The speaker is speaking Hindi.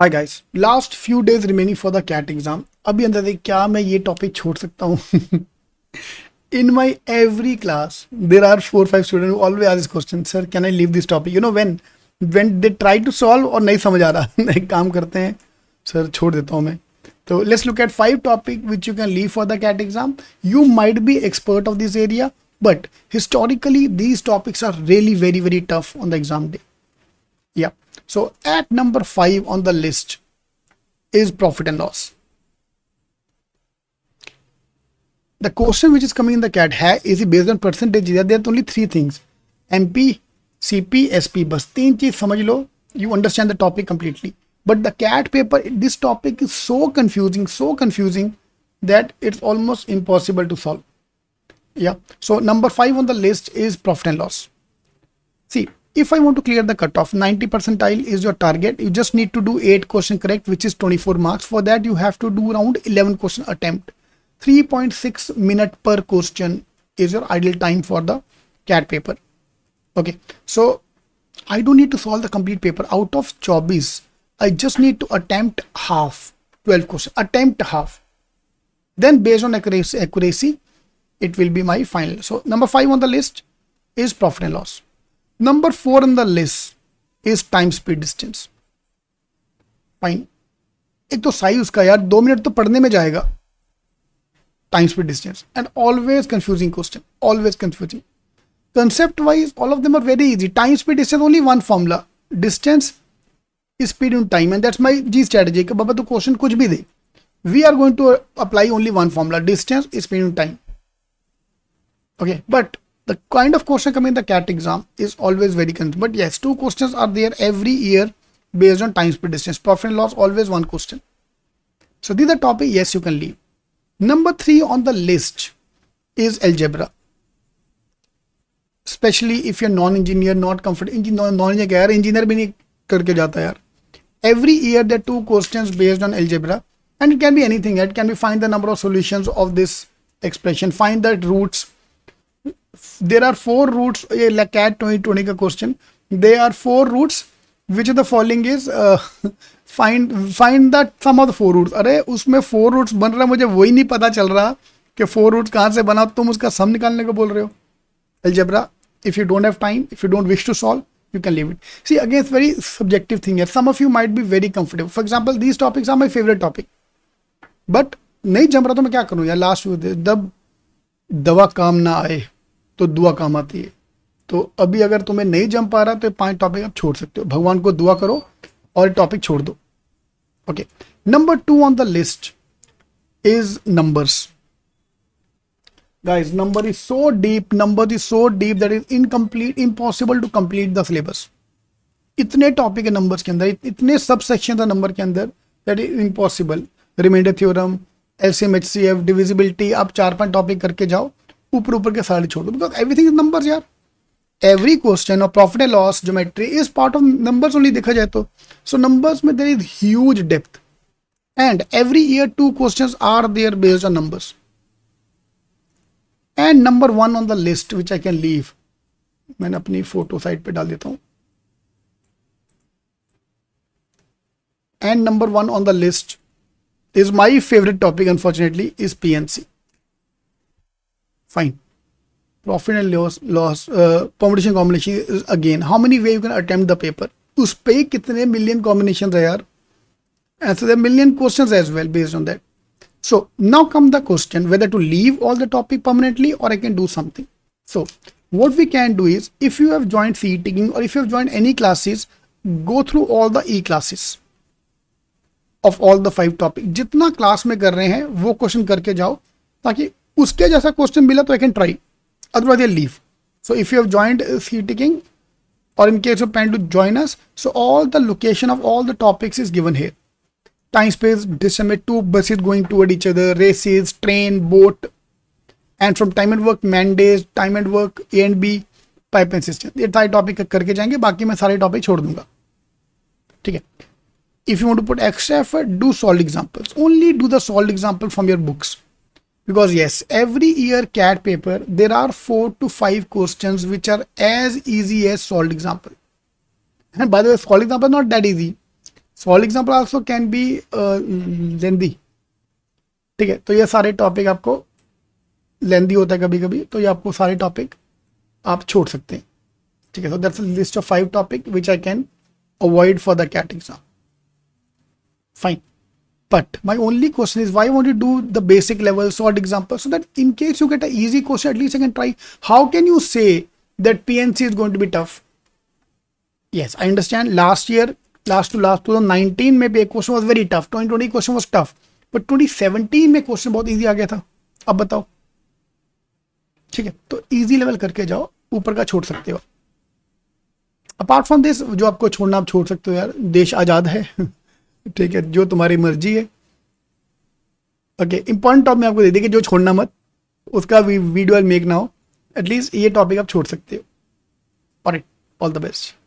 Hi guys last few days remaining for the CAT exam अभी अंदर देख क्या मैं ये टॉपिक छोड़ सकता हूँ in my every class there are four five student always who this question sir can I leave this topic you know when when they try to solve और नहीं समझ आ रहा एक काम करते हैं सर छोड़ देता हूँ मैं तो let's look at five topic which you can leave for the CAT exam you might be expert of this area but historically these topics are really very very tough on the exam day या So at number five on the list is profit and loss. The question which is coming in the CAT है is based on percentage there are only three things MP, CP, SP बस तीन चीज you understand the topic completely but the CAT paper this topic is so confusing so confusing that it's almost impossible to solve yeah so number five on the list is profit and loss see if I want to clear the cutoff, 90 percentile is your target. You just need to do 8 question correct, which is 24 marks. For that, you have to do around 11 question attempt. 3.6 minute per question is your ideal time for the CAT paper. Okay, so I don't need to solve the complete paper. Out of chobbies, I just need to attempt half, 12 question, attempt half. Then based on accuracy, accuracy, it will be my final. So number five on the list is profit and loss. Number four on the list is time speed distance. Fine. एक तो साइज उसका यार दो मिनट तो पढ़ने में जाएगा time speed distance and always confusing question always confusing concept wise all of them are very easy time speed distance only one formula distance speed in time and that's my G strategy कि बाबा तो क्वेश्चन कुछ भी दे we are going to apply only one formula distance speed in time okay but the kind of question coming in the CAT exam is always very concerned But yes, two questions are there every year based on time speed distance. Profit and loss always one question. So these are topic, yes, you can leave. Number three on the list is algebra. Especially if you're non-engineer, not comfortable. Non-engineer, engineer bhi nahi karke jata yaar. Every year there are two questions based on algebra. And it can be anything. It can be find the number of solutions of this expression. Find the roots there are four roots a yeah, like cat 2020 ka question there are four roots which of the following is uh, find find that sum of the four roots are usme four roots ban raha mujhe वही nahi pata chal raha कि four roots kahan se bana tum uska sum nikalne ko bol rahe ho algebra if you don't have time if you don't wish to solve you can leave it see again it's very subjective thing here some of you might be very comfortable for example these topics are my favorite topic but नहीं जम रहा तो मैं क्या करूं यार last the dawa kaam na aaye तो दुआ काम आती है तो अभी अगर तुम्हें नहीं जम पा रहा तो पांच टॉपिक आप छोड़ सकते हो भगवान को दुआ करो और टॉपिक छोड़ दो okay number two on the list is numbers guys number is so deep number is so deep that is incomplete impossible to complete the syllabus इतने टॉपिक है नंबर्स के अंदर इतने सब सेक्शन था नंबर के अंदर that is impossible remainder theorem L C M H C F divisibility आप चार पांच टॉपिक करके जाओ ऊपर ऊपर के सारे छोड़ दो बिकॉज एवरीथिंग इज नंबर यार एवरी क्वेश्चन और profit and loss geometry is part of numbers only देखा जाए तो सो नंबर्स में there is huge depth and every year two question are there based on numbers and number one on the list which I can leave मैंने अपनी फोटो साइट पे डाल देता हूं and number one on the list is is my favorite topic unfortunately is pnc fine profit and loss loss uh, permutation combination is again how many way you can attempt the paper उस पे कितने मिलियन कॉम्बिनेशन है यार and so there are million questions as well based on that so now come the question whether to leave all the topic permanently or i can do something so what we can do is if you have joined CE taking or if you have joined any classes go through all the e classes of all the five topic jitna class mein kar rahe hain wo question karke jao ताकि उसके जैसा क्वेश्चन मिला तो I can try otherwise I leave so if you have joint C ticking और in case you plan to join us so all the location of all the topics is given here time space dismay two bus is going to each other races train boat and from time and work man days time and work A and B pipe and system ये सारे टॉपिक करके जाएंगे बाकी मैं सारे टॉपिक छोड़ दूंगा ठीक है if you want to put extra effort do solve examples only do the solve example from your books because yes every year cat paper there are four to five questions which are as easy as solved example and by the way solved example not that easy solved example also can be लेंदी ठीक है तो ये सारे टॉपिक आपको लेंदी होता है कभी कभी तो ये आपको सारे टॉपिक आप छोड़ सकते हैं ठीक है so that's list of five topic which I can avoid for the CAT exam fine But my only question is why won't you do the basic level sort example so that in case you get an easy question, at least I can try. How can you say that PNC is going to be tough? Yes, I understand last year, last to last 2019 maybe a question was very tough 2020 question was tough but 2017 mein question bahut easy aa gaya tha ab batao theek hai to easy level karke jao upar ka chhod sakte ho apart from this jo aapko chhodna aap chhod sakte ho yaar desh azad hai ठीक है जो तुम्हारी मर्जी है ओके इंपॉर्टेंट टॉप में आपको दे देंगे जो छोड़ना मत उसका वीडियो मेक ना हो एटलीस्ट ये टॉपिक आप छोड़ सकते हो और ऑल द बेस्ट